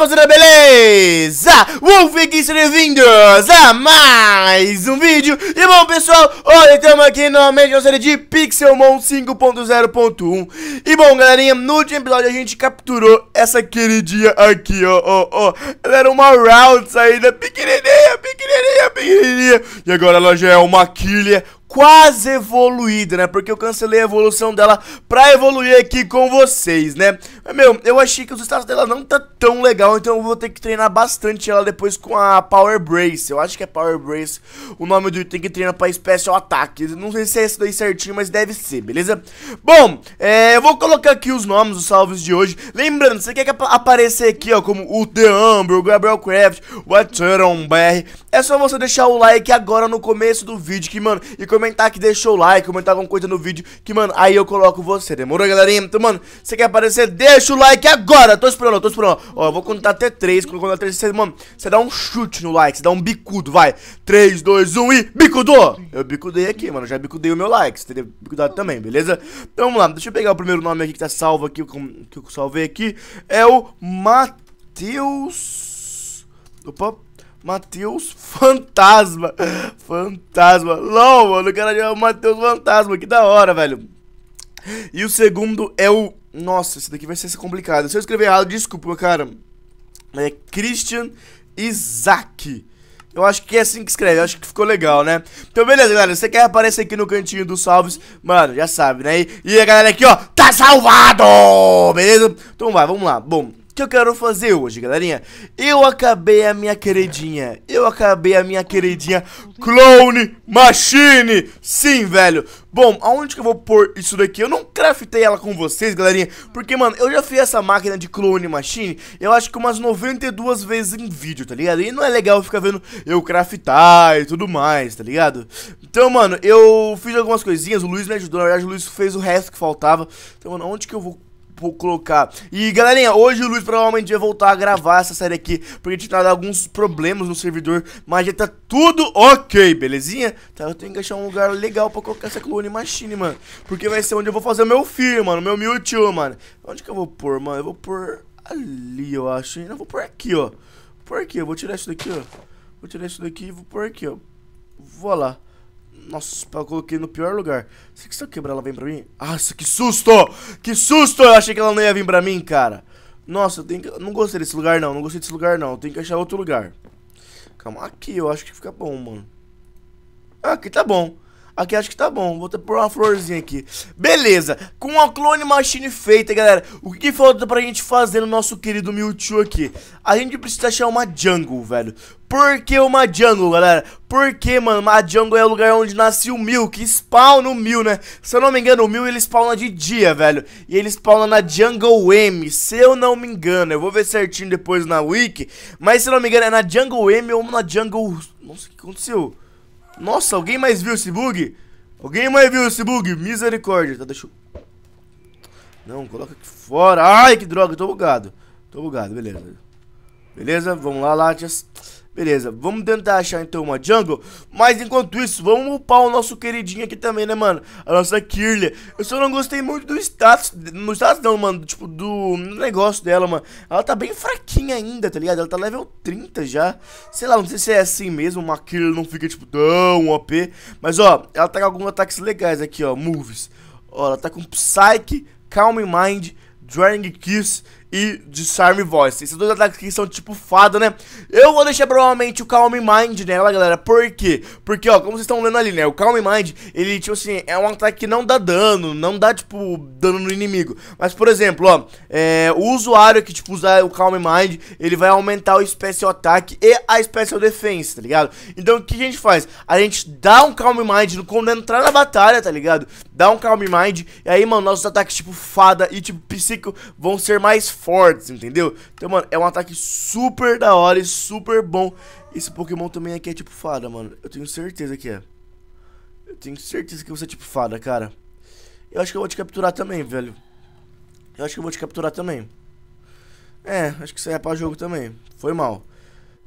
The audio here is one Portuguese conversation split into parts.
rapaziada, beleza? Wolf aqui, sejam vindos a mais um vídeo E bom, pessoal, hoje estamos aqui novamente na série de Pixelmon 5.0.1 E bom, galerinha, no último episódio a gente capturou essa queridinha aqui, ó, ó, ó Ela era uma round saída pequenininha, pequenininha, pequenininha E agora ela já é uma killer quase evoluída, né? Porque eu cancelei a evolução dela pra evoluir aqui com vocês, né? Mas, meu, eu achei que os status dela não tá tão legal, então eu vou ter que treinar bastante ela depois com a Power Brace. Eu acho que é Power Brace o nome do item que treina pra Special Attack. Não sei se é esse daí certinho, mas deve ser, beleza? Bom, é, eu vou colocar aqui os nomes, os salves de hoje. Lembrando, você quer que ap aparecer aqui, ó, como o The Umbro, o Gabriel Craft, o Atteron BR, é só você deixar o like agora no começo do vídeo, que, mano, e comentar que deixou o like, comentar alguma coisa no vídeo, que, mano, aí eu coloco você, demorou, galerinha? Então, mano, você quer aparecer, deixa Deixa o like agora. Tô esperando, tô esperando. Ó, eu vou contar até 3. Quando contar 3, você, mano, você dá um chute no like. Você dá um bicudo, vai. 3, 2, 1 e bicudou. Eu bicudei aqui, mano. Já bicudei o meu like. Você teria bicudado também, beleza? Então vamos lá. Deixa eu pegar o primeiro nome aqui que tá salvo aqui. Que eu salvei aqui. É o Matheus. Opa. Matheus Fantasma. Fantasma. LOL, mano. O cara é o Matheus Fantasma. Que da hora, velho. E o segundo é o nossa, isso daqui vai ser complicado. Se eu escrever errado, desculpa, cara. É Christian Isaac. Eu acho que é assim que escreve, eu acho que ficou legal, né? Então, beleza, galera. Se você quer aparecer aqui no cantinho dos salves, mano, já sabe, né? E, e a galera aqui, ó, tá salvado! Beleza? Então vai, vamos lá. Bom, que eu quero fazer hoje, galerinha. Eu acabei a minha queridinha, eu acabei a minha queridinha Clone Machine. Sim, velho. Bom, aonde que eu vou pôr isso daqui? Eu não craftei ela com vocês, galerinha Porque, mano, eu já fiz essa máquina de clone machine Eu acho que umas 92 vezes em vídeo, tá ligado? E não é legal ficar vendo eu craftar e tudo mais, tá ligado? Então, mano, eu fiz algumas coisinhas O Luiz me ajudou, na verdade o Luiz fez o resto que faltava Então, mano, aonde que eu vou colocar. E galerinha, hoje o Luiz provavelmente vai voltar a gravar essa série aqui, porque tinha dado alguns problemas no servidor, mas já tá tudo ok, belezinha? Tá, eu tenho que achar um lugar legal pra colocar essa clone machine, mano, porque vai ser onde eu vou fazer o meu filho, mano, meu Mewtwo, mano. Onde que eu vou pôr, mano? Eu vou pôr ali, eu acho, hein? Não, vou pôr aqui, ó. Por aqui, eu vou tirar isso daqui, ó. Vou tirar isso daqui e vou pôr aqui, ó. Vou lá. Nossa, eu coloquei no pior lugar. Será que se eu quebrar ela vem pra mim? Nossa, que susto! Que susto! Eu achei que ela não ia vir pra mim, cara. Nossa, eu tenho que... Não gostei desse lugar, não. Não gostei desse lugar, não. Eu tenho que achar outro lugar. Calma, aqui eu acho que fica bom, mano. Aqui tá bom. Aqui acho que tá bom, vou pôr uma florzinha aqui Beleza, com a clone machine feita, galera O que falta pra gente fazer no nosso querido Mewtwo aqui? A gente precisa achar uma jungle, velho Por que uma jungle, galera? Porque, mano, a jungle é o lugar onde nasce o Mew Que spawna o Mew, né? Se eu não me engano, o Mew ele spawna de dia, velho E ele spawna na Jungle M Se eu não me engano, eu vou ver certinho depois na wiki Mas se eu não me engano, é na Jungle M ou na Jungle... Nossa, o que aconteceu? Nossa, alguém mais viu esse bug? Alguém mais viu esse bug? Misericórdia. Tá, deixa eu... Não, coloca aqui fora. Ai, que droga, tô bugado. Tô bugado, beleza. Beleza, vamos lá, Latias. Beleza, vamos tentar achar então uma jungle. Mas enquanto isso, vamos upar o nosso queridinho aqui também, né, mano? A nossa Kirlia. Eu só não gostei muito do status. No status não, mano. Tipo, do negócio dela, mano. Ela tá bem fraquinha ainda, tá ligado? Ela tá level 30 já. Sei lá, não sei se é assim mesmo. Uma Kirlia não fica, tipo, tão OP. Mas, ó, ela tá com alguns ataques legais aqui, ó. Moves. Ó, ela tá com Psyche, Calm Mind, drying Kiss e Disarm Voice. Esses dois ataques aqui são tipo fada, né? Eu vou deixar provavelmente o Calm Mind nela, galera. Por quê? Porque, ó, como vocês estão vendo ali, né? O Calm Mind, ele, tipo assim, é um ataque que não dá dano, não dá, tipo, dano no inimigo. Mas, por exemplo, ó, é, o usuário que, tipo, usar o Calm Mind, ele vai aumentar o Special Attack e a Special Defense, tá ligado? Então, o que a gente faz? A gente dá um Calm Mind no, quando entrar na batalha, tá ligado? Dá um Calm Mind, e aí, mano, nossos ataques, tipo, fada e, tipo, psíquico vão ser mais fortes, entendeu? Então, mano, é um ataque super da hora e super bom. Esse Pokémon também aqui é tipo fada, mano. Eu tenho certeza que é. Eu tenho certeza que você é tipo fada, cara. Eu acho que eu vou te capturar também, velho. Eu acho que eu vou te capturar também. É, acho que isso aí é pra jogo também. Foi mal.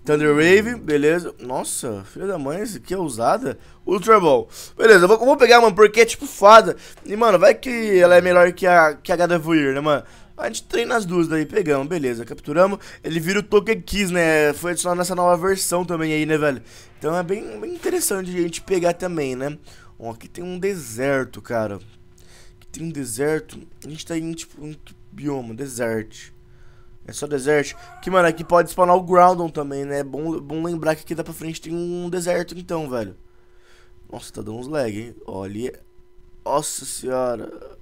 Thunder Wave, beleza. Nossa, filha da mãe, que aqui é ousada. Ultra Ball. Beleza, eu vou, eu vou pegar, mano, porque é tipo fada. E, mano, vai que ela é melhor que a, que a Gadavoir, né, mano? A gente treina as duas daí, pegamos, beleza, capturamos. Ele vira o Togekiss, né? Foi adicionado nessa nova versão também aí, né, velho? Então é bem, bem interessante a gente pegar também, né? Ó, aqui tem um deserto, cara. Aqui tem um deserto. A gente tá em, tipo, em que bioma? Deserto. É só deserto. Que, mano, aqui pode spawnar o Groundon também, né? É bom, bom lembrar que aqui dá pra frente tem um deserto, então, velho. Nossa, tá dando uns lag, hein? Olha. É- Nossa senhora.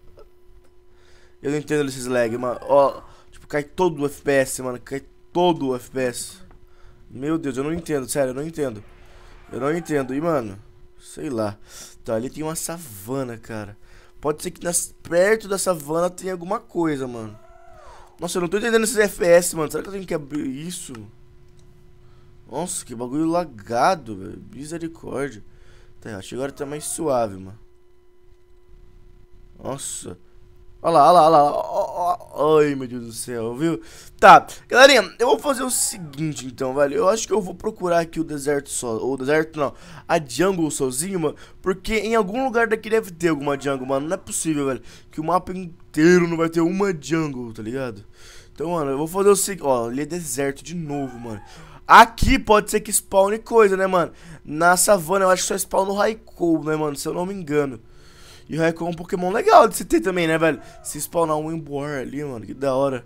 Eu não entendo esses lag, mano. Ó, tipo, cai todo o FPS, mano. Cai todo o FPS. Meu Deus, eu não entendo, sério, eu não entendo. Eu não entendo. E, mano, sei lá. Tá, ali tem uma savana, cara. Pode ser que nas, perto da savana tenha alguma coisa, mano. Nossa, eu não tô entendendo esses FPS, mano. Será que eu tenho que abrir isso? Nossa, que bagulho lagado, velho. Misericórdia. Tá, acho que agora tá mais suave, mano. Nossa. Olha lá, olha lá, olha lá. ai, meu Deus do céu, viu? Tá, galerinha, eu vou fazer o seguinte, então, velho. Eu acho que eu vou procurar aqui o deserto só. Ou o deserto, não. A jungle sozinho, mano. Porque em algum lugar daqui deve ter alguma jungle, mano. Não é possível, velho. Que o mapa inteiro não vai ter uma jungle, tá ligado? Então, mano, eu vou fazer o seguinte. Ó, ali é deserto de novo, mano. Aqui pode ser que spawne coisa, né, mano? Na savana eu acho que só spawn no Raikou, né, mano? Se eu não me engano. E o Raikou é um Pokémon legal de se ter também, né, velho? Se spawnar um Imbuar ali, mano, que da hora.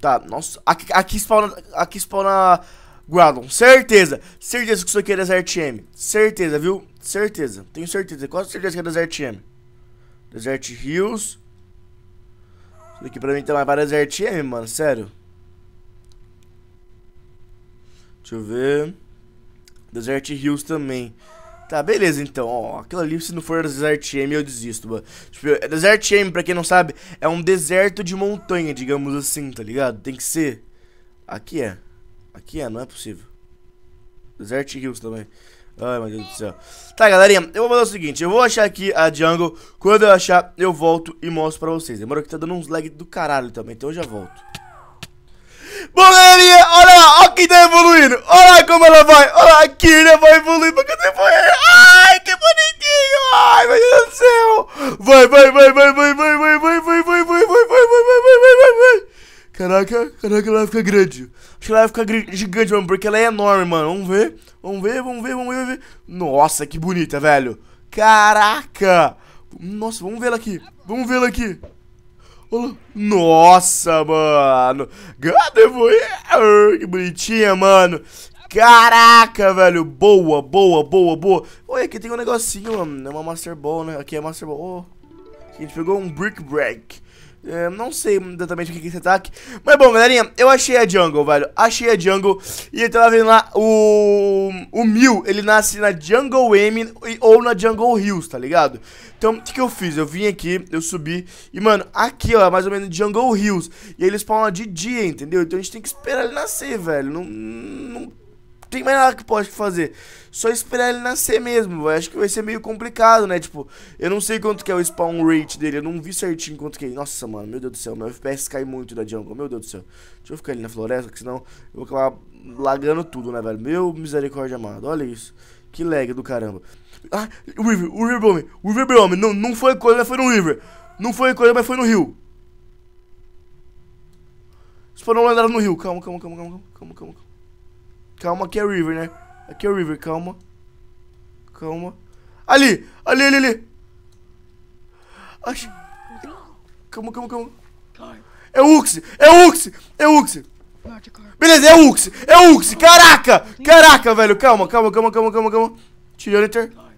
Tá, nossa, aqui, aqui spawna, aqui spawna Groudon, certeza. Certeza que isso aqui é Desert M. Certeza, viu? Certeza, tenho certeza, quase certeza que é Desert M. Desert Hills. Isso aqui pra mim tá mais pra Desert M, mano, sério. Deixa eu ver. Desert Hills também. Tá, beleza então, ó, aquilo ali se não for Desert M, eu desisto, mano. Tipo, é, Desert M, pra quem não sabe, é um deserto de montanha, digamos assim, tá ligado? Tem que ser. Aqui é. Aqui é, não é possível. Desert Hills também. Ai, meu Deus do céu. Tá, galerinha, eu vou fazer o seguinte, eu vou achar aqui a jungle, quando eu achar, eu volto e mostro pra vocês. Demorou que tá dando uns lag do caralho também, então eu já volto. Bom, galerinha, olha lá, olha que tá evoluindo. Olha como ela vai. Olha a Kira vai evoluir pra foi Ai, que bonitinho. Ai, meu Deus do céu. Vai, vai, vai, vai, vai, vai, vai, vai, vai, vai, vai, vai, vai, vai, vai, vai, vai, vai, vai. Caraca, caraca, ela vai ficar grande. Acho que ela vai ficar gigante, mano, porque ela é enorme, mano. Vamos ver, vamos ver, vamos ver, vamos ver, vamos ver. Nossa, que bonita, velho. Caraca. Nossa, vamos vê-la aqui. Vamos vê-la aqui. Nossa, mano. Que bonitinha, mano. Caraca, velho. Boa, boa, boa, boa. Olha, aqui tem um negocinho, mano. É uma Master Ball, né? Aqui é Master Ball. Oh. A gente pegou um Brick Break. É, não sei exatamente o que é esse ataque. Mas bom, galerinha, eu achei a jungle, velho. Achei a jungle. E eu tava tá vendo lá o. O Mil, ele nasce na Jungle M ou na Jungle Hills, tá ligado? Então, o que, que eu fiz? Eu vim aqui, eu subi. E, mano, aqui, ó, é mais ou menos Jungle Hills. E eles spawna de dia, entendeu? Então a gente tem que esperar ele nascer, velho. Não. não tem mais nada que pode fazer. Só esperar ele nascer mesmo. Véio. Acho que vai ser meio complicado, né? Tipo, eu não sei quanto que é o spawn rate dele. Eu não vi certinho quanto que é. Nossa, mano, meu Deus do céu. Meu FPS cai muito da jungle. Meu Deus do céu. Deixa eu ficar ali na floresta, que senão eu vou acabar lagando tudo, né, velho? Meu misericórdia amado. Olha isso. Que lag do caramba. Ah, o River, o River Brome. O River Brome. Não, não foi coisa, mas foi no River. Não foi coisa, mas foi no Rio. Spawnou lendário no Rio. Calma, calma, calma, calma, calma, calma, calma. Calma, aqui é o River, né? Aqui é o River, calma. Calma. Ali! Ali, ali, ali! Acho... Calma, calma, calma. É o Uxie! É o Uxie! É o Uxie! Beleza, é o Uxie! É o Uxie! Caraca! Caraca, velho! Calma, calma, calma, calma, calma, calma. Tirei o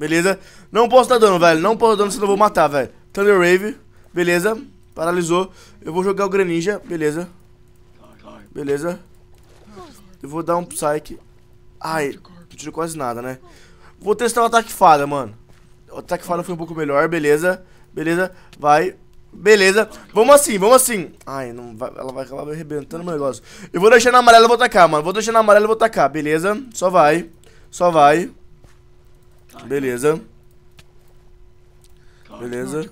Beleza. Não posso dar dano, velho. Não posso dar dano, senão eu vou matar, velho. Thunder Rave. Beleza. Paralisou. Eu vou jogar o Greninja. Beleza. Beleza. Eu vou dar um Psyche. Ai, não tirou quase nada, né? Vou testar o ataque fada, mano. O ataque fada foi um pouco melhor, beleza. Beleza, vai. Beleza, vamos assim, vamos assim Ai, não vai, ela vai acabar arrebentando o negócio Eu vou deixar na amarela e vou tacar, mano Vou deixar na amarela e vou tacar, beleza Só vai, só vai tá, então. Beleza Beleza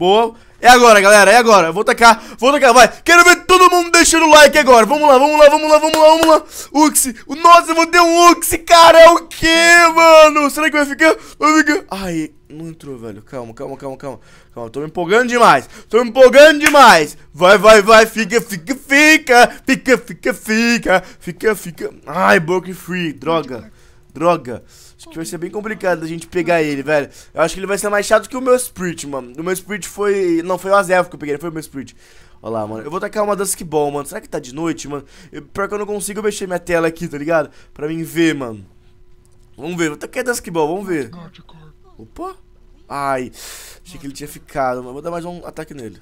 Boa. É agora, galera, é agora. Vou tacar, vou tacar, vai. Quero ver todo mundo deixando o like agora. Vamos lá, vamos lá, vamos lá, vamos lá, vamos lá. Uxi. Nossa, eu vou ter um Uxi, cara. É o quê, mano? Será que vai ficar? Vai ficar. Ai, não entrou, velho. Calma, calma, calma, calma. Calma, tô me empolgando demais. Tô me empolgando demais. Vai, vai, vai. Fica, fica, fica. Fica, fica, fica. Fica, fica. Ai, broke free. Droga. Droga. Acho que vai ser bem complicado a gente pegar ele, velho. Eu acho que ele vai ser mais chato que o meu Spirit, mano. O meu Spirit foi... Não, foi o Azevo que eu peguei, foi o meu Spirit. Olha lá, mano. Eu vou tacar uma Dusk Ball, mano. Será que tá de noite, mano? Eu, pior que eu não consigo mexer minha tela aqui, tá ligado? Pra mim ver, mano. Vamos ver. Vou tacar a Dusk Ball, vamos ver. Opa. Ai. Achei que ele tinha ficado, mano. Vou dar mais um ataque nele.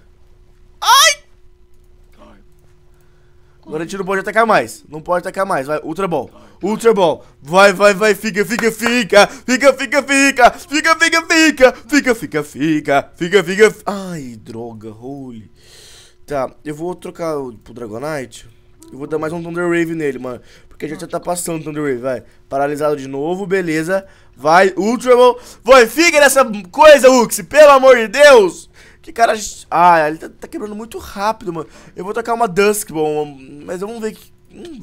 Ai, Agora a gente não pode atacar mais. Não pode atacar mais. Vai, Ultra Ball. Ultra Ball. Vai, vai, vai. Fica, fica, fica. Fica, fica, fica. Fica, fica, fica. Fica, fica, fica. Fica, fica. Ai, droga. Holy. Tá, eu vou trocar pro Dragonite. Eu vou dar mais um Thunder Wave nele, mano. Porque a gente já tá passando Thunder Wave, vai. Paralisado de novo, beleza. Vai, Ultra Ball. Vai, fica nessa coisa, Ux. Pelo amor de Deus. Que cara. Ah, ele tá, tá quebrando muito rápido, mano. Eu vou tocar uma Dusk Ball, mas vamos ver que. Hum.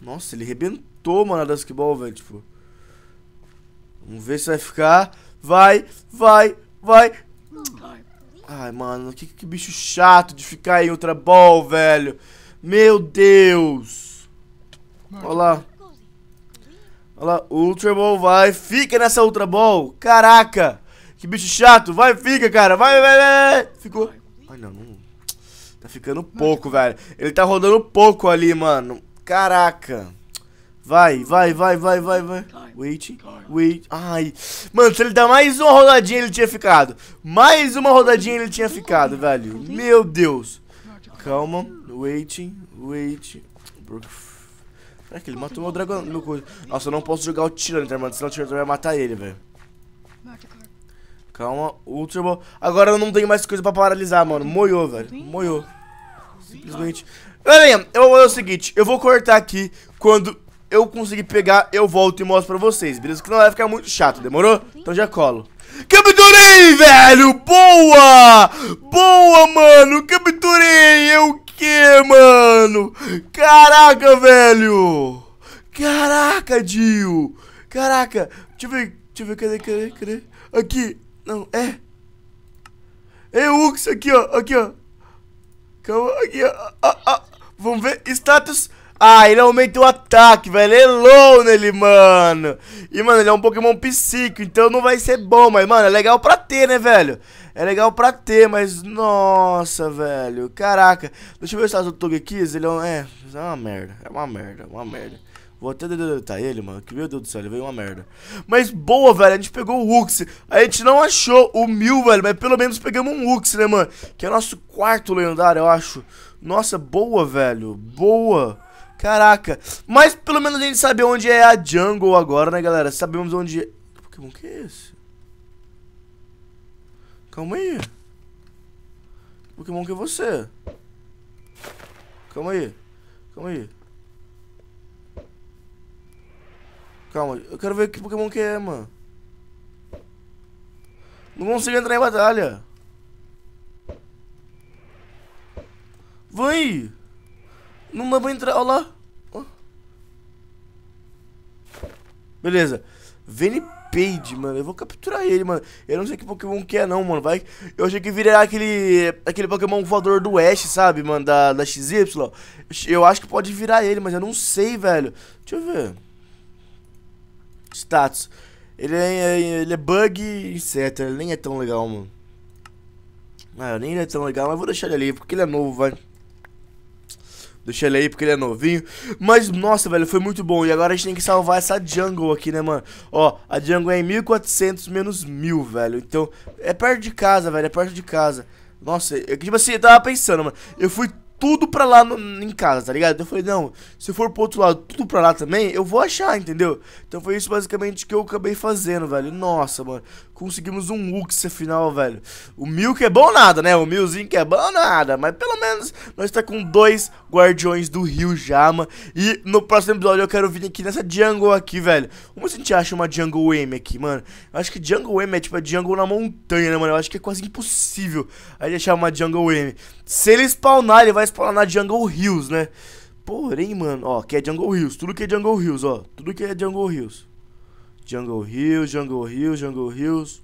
Nossa, ele rebentou, mano, a Dusk Ball, velho. Tipo. Vamos ver se vai ficar. Vai, vai, vai. Ai, mano, que, que bicho chato de ficar em outra ball, velho. Meu Deus. Olha lá. Olha lá, Ultra Ball vai. Fica nessa Ultra Ball. Caraca. Que bicho chato. Vai, fica, cara. Vai, vai, vai. Ficou. Ai, não. Tá ficando pouco, velho. Ele tá rodando pouco ali, mano. Caraca. Vai, vai, vai, vai, vai, vai. Wait, wait. Ai. Mano, se ele dá mais uma rodadinha, ele tinha ficado. Mais uma rodadinha, ele tinha ficado, velho. Meu Deus. Calma. Wait, wait. Será que ele matou meu dragão? Meu coisa. Nossa, eu não posso jogar o Tyranitar, tá, mano. Senão o Tyranitar vai matar ele, velho. Calma, Ultra Ball. Agora eu não tenho mais coisa pra paralisar, mano. Moiou, velho. Moiou. Simplesmente. Galerinha, eu vou fazer o seguinte. Eu vou cortar aqui. Quando eu conseguir pegar, eu volto e mostro pra vocês, beleza? Que não vai ficar muito chato, demorou? Então já colo. Capturei, velho! Boa! Boa, mano! Capturei! É o que, mano? Caraca, velho! Caraca, Dio! Caraca! Deixa eu ver, deixa eu ver, cadê, cadê, cadê? Aqui, não, é. É Ux, aqui, ó. Aqui, ó. Calma, aqui, ó. Ah, ah. Vamos ver. Status. Ah, ele aumenta o ataque, velho. Hello é nele, mano. E, mano, ele é um Pokémon psíquico, então não vai ser bom. Mas, mano, é legal pra ter, né, velho? É legal pra ter, mas... Nossa, velho. Caraca. Deixa eu ver o status do Togekiss. Ele é um... É, é uma merda. É uma merda, é uma merda. Vou até deletar ele, mano. Que meu Deus do céu, ele veio uma merda. Mas boa, velho. A gente pegou o Ux. A gente não achou o mil, velho. Mas pelo menos pegamos um Ux, né, mano? Que é nosso quarto lendário, eu acho. Nossa, boa, velho. Boa. Caraca. Mas pelo menos a gente sabe onde é a jungle agora, né, galera? Sabemos onde. É... Que Pokémon que é esse? Calma aí. Que Pokémon que é você? Calma aí. Calma aí. Calma, eu quero ver que Pokémon que é, mano. Não consigo entrar em batalha. Vai! Não dá pra entrar, olha lá. Beleza. Venipede, mano. Eu vou capturar ele, mano. Eu não sei que Pokémon que é, não, mano. Vai. Eu achei que viria aquele. aquele Pokémon voador do oeste sabe, mano? Da, da XY. Eu acho que pode virar ele, mas eu não sei, velho. Deixa eu ver status. Ele é, ele é bug etc. inseto, ele nem é tão legal, mano. não ah, nem é tão legal, mas vou deixar ele ali, porque ele é novo, vai. Deixa ele aí porque ele é novinho. Mas, nossa, velho, foi muito bom. E agora a gente tem que salvar essa jungle aqui, né, mano? Ó, a jungle é em 1400 menos 1000, velho. Então, é perto de casa, velho, é perto de casa. Nossa, é eu, tipo assim, eu tava pensando, mano. Eu fui tudo pra lá no, em casa, tá ligado? Eu falei, não, se for pro outro lado tudo pra lá também, eu vou achar, entendeu? Então foi isso basicamente que eu acabei fazendo, velho. Nossa, mano, conseguimos um Uxa final, velho. O Mil que é bom nada, né? O Milzinho que é bom nada, mas pelo menos nós tá com dois Guardiões do Rio já, mano. E no próximo episódio eu quero vir aqui nessa Jungle aqui, velho. como se a gente acha uma Jungle M aqui, mano. Eu acho que Jungle M é tipo a Jungle na montanha, né, mano? Eu acho que é quase impossível a gente achar uma Jungle M. Se ele spawnar, ele vai mais pra lá na Jungle Hills, né? Porém, mano, ó, que é Jungle Hills, tudo que é Jungle Hills, ó, tudo que é Jungle Hills. Jungle Hills, Jungle Hills, Jungle Hills.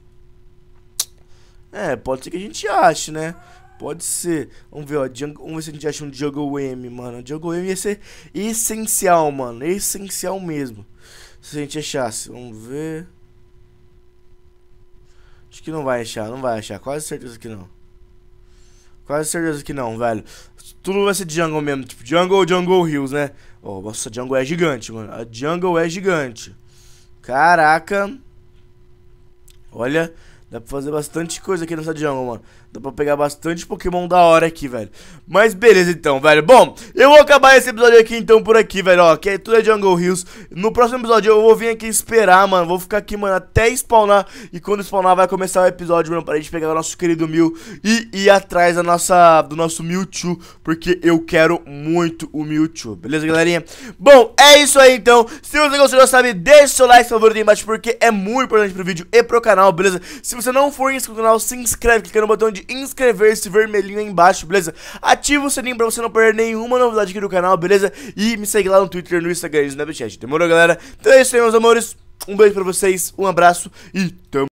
É, pode ser que a gente ache, né? Pode ser. Vamos ver, ó. Jungle, vamos ver se a gente acha um Jungle M, mano. Jungle M ia ser essencial, mano. Essencial mesmo. Se a gente achasse. Vamos ver. Acho que não vai achar, não vai achar. Quase certeza que não. Quase certeza que não, velho. Tudo vai ser jungle mesmo, tipo, jungle, jungle hills, né? Oh, nossa, a jungle é gigante, mano. A jungle é gigante. Caraca. Olha, dá pra fazer bastante coisa aqui nessa jungle, mano. Dá pra pegar bastante Pokémon da hora aqui, velho. Mas beleza então, velho. Bom, eu vou acabar esse episódio aqui então por aqui, velho. Ó, que é tudo é Jungle Hills. No próximo episódio eu vou vir aqui esperar, mano. Vou ficar aqui, mano, até spawnar. E quando spawnar vai começar o episódio, mano, pra gente pegar o nosso querido Mil e ir atrás da nossa, do nosso Mewtwo. Porque eu quero muito o Mewtwo. Beleza, galerinha? Bom, é isso aí então. Se você gostou, sabe, deixa o seu like, seu favorito aí embaixo. Porque é muito importante pro vídeo e pro canal, beleza? Se você não for inscrito no canal, se inscreve, clica no botão de de inscrever-se vermelhinho aí embaixo, beleza? Ativa o sininho pra você não perder nenhuma novidade aqui do canal, beleza? E me segue lá no Twitter, no Instagram e no Snapchat. É Demorou, galera? Então é isso aí, meus amores. Um beijo pra vocês, um abraço e tamo